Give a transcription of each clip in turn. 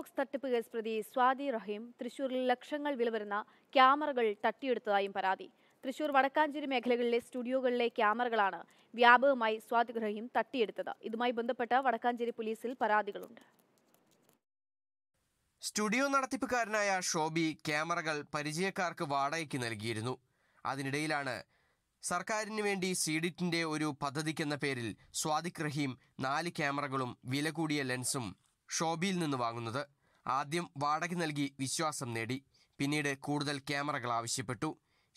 box തട്ടിപ്പ് case പ്രതി സ്വാതി റഹീം തൃശൂരിൽ ലക്ഷങ്ങൾ വില വരുന്ന ക്യാമറകൾ തട്ടിയെടുത്തതായും പരാതി തൃശൂർ വടക്കാഞ്ചേരി മേഖലകളിലെ സ്റ്റുഡിയോകളിലെ ക്യാമറകളാണ് വ്യാപകമായി സ്വാതി റഹീം തട്ടിയെടുത്തത് ഇതുമായി ബന്ധപ്പെട്ട് വടക്കാഞ്ചേരി പോലീസിൽ പരാതികളുണ്ട് സ്റ്റുഡിയോ നടത്തിപ്പുകാരനായ ഷോബി ക്യാമറകൾ പരിചയക്കാർക്ക് വാടകയ്ക്ക് നൽകിയിരുന്നു അതിനിടയിലാണ് സർക്കാരിന് വേണ്ടി സീഡിറ്റിന്റെ ഒരു പദ്ധതിക്കെന്ന പേരിൽ സ്വാദിഖ് റഹീം നാല് ക്യാമറകളും വില കൂടിയ ലെൻസും ഷോബിയിൽ നിന്ന് വാങ്ങുന്നത് ആദ്യം വാടക നൽകി വിശ്വാസം നേടി പിന്നീട് കൂടുതൽ ക്യാമറകൾ ആവശ്യപ്പെട്ടു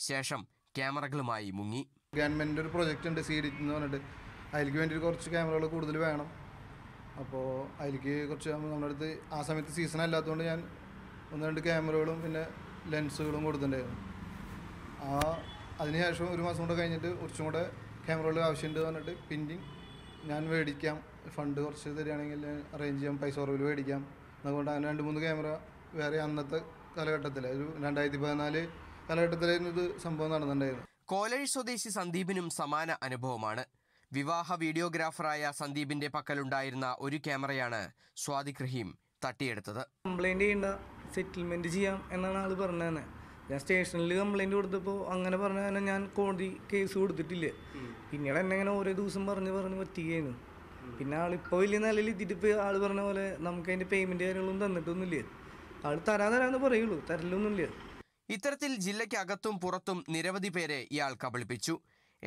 ശേഷം ക്യാമറകളുമായി മുങ്ങി ഗവൺമെൻറ് ഒരു പ്രൊജക്റ്റ് ഉണ്ട് സീഡിറ്റ് എന്ന് പറഞ്ഞിട്ട് അതിലേക്ക് വേണ്ടി കുറച്ച് ക്യാമറകൾ കൂടുതൽ വേണം അപ്പോൾ അതിലേക്ക് കുറച്ച് നമ്മുടെ അടുത്ത് ആ സമയത്ത് സീസൺ അല്ലാത്തതുകൊണ്ട് ഞാൻ ഒന്ന് രണ്ട് ക്യാമറകളും പിന്നെ ലെൻസുകളും കൊടുത്തിട്ടുണ്ടായിരുന്നു ആ അതിനുശേഷം ഒരു മാസം കൂടെ കഴിഞ്ഞിട്ട് കുറച്ചും കൂടെ ക്യാമറകൾ ആവശ്യമുണ്ട് പറഞ്ഞിട്ട് പിന്നെയും ഞാൻ മേടിക്കാം ഫണ്ട് കുറച്ച് തരികയാണെങ്കിൽ അറേഞ്ച് ചെയ്യാം പൈസ കുറവിൽ മേടിക്കാം അതുകൊണ്ട് അങ്ങനെ രണ്ട് മൂന്ന് ക്യാമറ വേറെ അന്നത്തെ കാലഘട്ടത്തിൽ ഒരു രണ്ടായിരത്തി പതിനാല് കാലഘട്ടത്തിലായിരുന്നു ഇത് സംഭവം നടന്നിട്ടുണ്ടായിരുന്നു കോലഴി സ്വദേശി സന്ദീപിനും സമാന അനുഭവമാണ് വിവാഹ വീഡിയോഗ്രാഫറായ സന്ദീപിന്റെ പക്കലുണ്ടായിരുന്ന ഒരു ക്യാമറയാണ് സ്വാദിഖ് റഹീം തട്ടിയെടുത്തത് കംപ്ലൈന്റ് ചെയ്യണ്ട സെറ്റിൽമെന്റ് ചെയ്യാം എന്നാണ് ആള് പറഞ്ഞത് ഞാൻ സ്റ്റേഷനിൽ കംപ്ലൈന്റ് കൊടുത്തപ്പോൾ അങ്ങനെ പറഞ്ഞ ഞാൻ കോടതി കേസ് കൊടുത്തിട്ടില്ല പിന്നീട് എന്നെങ്ങനെ ഓരോ ദിവസം പറഞ്ഞ് പറഞ്ഞ് പറ്റുകയായിരുന്നു പിന്നെ ആളിപ്പോൾ വലിയ നിലയിൽ ഇതിട്ടിപ്പോൾ ആൾ പറഞ്ഞ പോലെ നമുക്ക് അതിൻ്റെ പേയ്മെൻറ്റ് കാര്യങ്ങളൊന്നും തന്നിട്ടൊന്നുമില്ല ആൾ തരാ തരാന്ന് പറയുള്ളൂ തരലൊന്നുമില്ല ഇത്തരത്തിൽ ജില്ലയ്ക്കകത്തും പുറത്തും നിരവധി പേരെ ഇയാൾ കബളിപ്പിച്ചു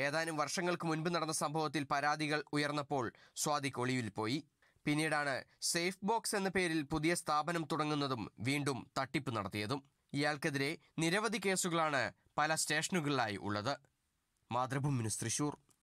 ഏതാനും വർഷങ്ങൾക്ക് മുൻപ് നടന്ന സംഭവത്തിൽ പരാതികൾ ഉയർന്നപ്പോൾ സ്വാതിക് ഒളിവിൽ പോയി പിന്നീടാണ് സേഫ് ബോക്സ് എന്ന പേരിൽ പുതിയ സ്ഥാപനം തുടങ്ങുന്നതും വീണ്ടും തട്ടിപ്പ് നടത്തിയതും ഇയാൾക്കെതിരെ നിരവധി കേസുകളാണ് പല സ്റ്റേഷനുകളിലായി ഉള്ളത് മാതൃഭൂമി തൃശൂർ